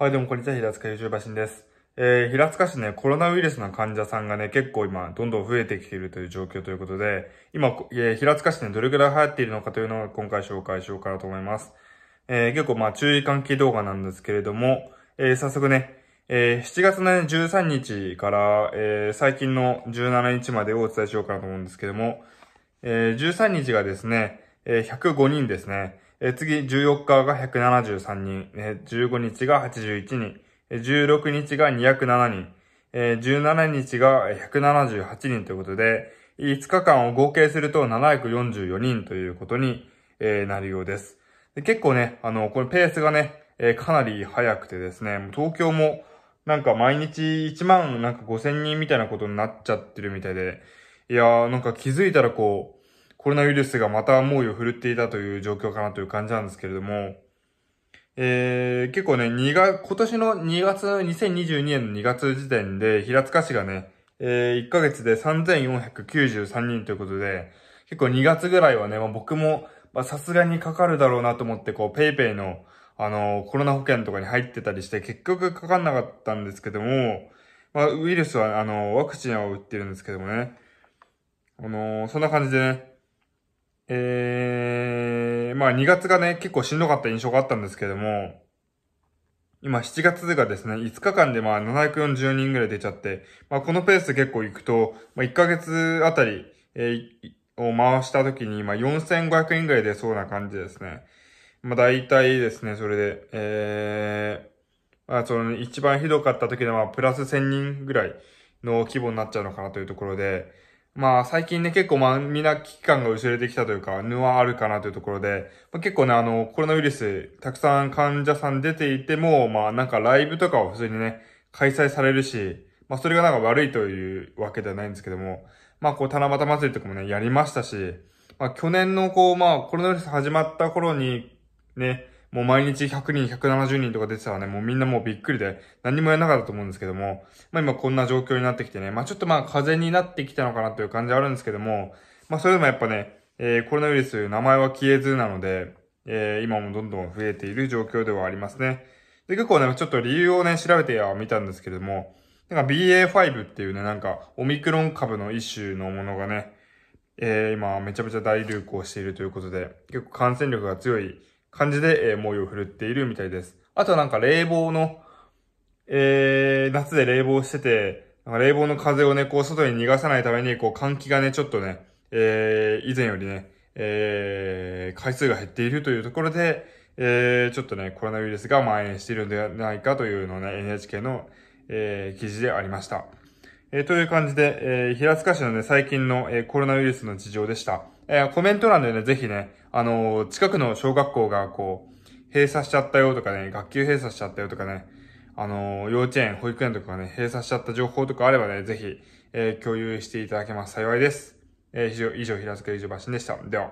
はい、どうもこんにちは、平塚 YouTuber しです。えー、平塚市ね、コロナウイルスの患者さんがね、結構今、どんどん増えてきているという状況ということで、今、えー、平塚市ね、どれくらい流行っているのかというのを今回紹介しようかなと思います。えー、結構まあ、注意喚起動画なんですけれども、えー、早速ね、えー、7月の、ね、13日から、えー、最近の17日までをお伝えしようかなと思うんですけども、えー、13日がですね、えー、105人ですね。え次、14日が173人、え15日が81人、え16日が207人、え17日が178人ということで、5日間を合計すると744人ということに、えなるようですで。結構ね、あの、これペースがね、えかなり早くてですね、東京もなんか毎日1万なんか5000人みたいなことになっちゃってるみたいで、いやーなんか気づいたらこう、コロナウイルスがまた猛威を振るっていたという状況かなという感じなんですけれども、えー、結構ね、2月、今年の2月、2022年の2月時点で、平塚市がね、えー、1ヶ月で3493人ということで、結構2月ぐらいはね、まあ、僕も、ま、さすがにかかるだろうなと思って、こう、ペイペイの、あの、コロナ保険とかに入ってたりして、結局かかんなかったんですけども、まあ、ウイルスは、あの、ワクチンは打ってるんですけどもね、あのー、そんな感じでね、えー、まあ2月がね、結構しんどかった印象があったんですけども、今7月がですね、5日間でまあ740人ぐらい出ちゃって、まあこのペースで結構行くと、まあ1ヶ月あたり、えー、を回した時に今4500円ぐらい出そうな感じですね。まあ大体ですね、それで、えー、まあその、一番ひどかった時のまあプラス1000人ぐらいの規模になっちゃうのかなというところで、まあ最近ね、結構まあみんな危機感が薄れてきたというか、ぬはあるかなというところで、まあ、結構ね、あの、コロナウイルス、たくさん患者さん出ていても、まあなんかライブとかは普通にね、開催されるし、まあそれがなんか悪いというわけではないんですけども、まあこう七夕祭りとかもね、やりましたし、まあ去年のこう、まあコロナウイルス始まった頃に、ね、もう毎日100人、170人とか出てたらね、もうみんなもうびっくりで、何もやらなかったと思うんですけども、まあ今こんな状況になってきてね、まあちょっとまあ風邪になってきたのかなという感じはあるんですけども、まあそれでもやっぱね、えー、コロナウイルス名前は消えずなので、えー、今もどんどん増えている状況ではありますね。で、結構ね、ちょっと理由をね、調べては見たんですけども、なんか BA.5 っていうね、なんかオミクロン株の一種のものがね、えー、今めちゃめちゃ大流行しているということで、結構感染力が強い感じで、えー、猛威を振るっているみたいです。あとはなんか冷房の、えー、夏で冷房してて、なんか冷房の風をね、こう外に逃がさないために、こう換気がね、ちょっとね、えー、以前よりね、えー、回数が減っているというところで、えー、ちょっとね、コロナウイルスが蔓延しているんではないかというのをね、NHK の、えー、記事でありました。えー、という感じで、えー、平塚市のね、最近の、えー、コロナウイルスの事情でした。えー、コメント欄でね、ぜひね、あのー、近くの小学校がこう、閉鎖しちゃったよとかね、学級閉鎖しちゃったよとかね、あのー、幼稚園、保育園とかね、閉鎖しちゃった情報とかあればね、ぜひ、えー、共有していただけます。幸いです。えー、以上、以上平塚バシンでした。では。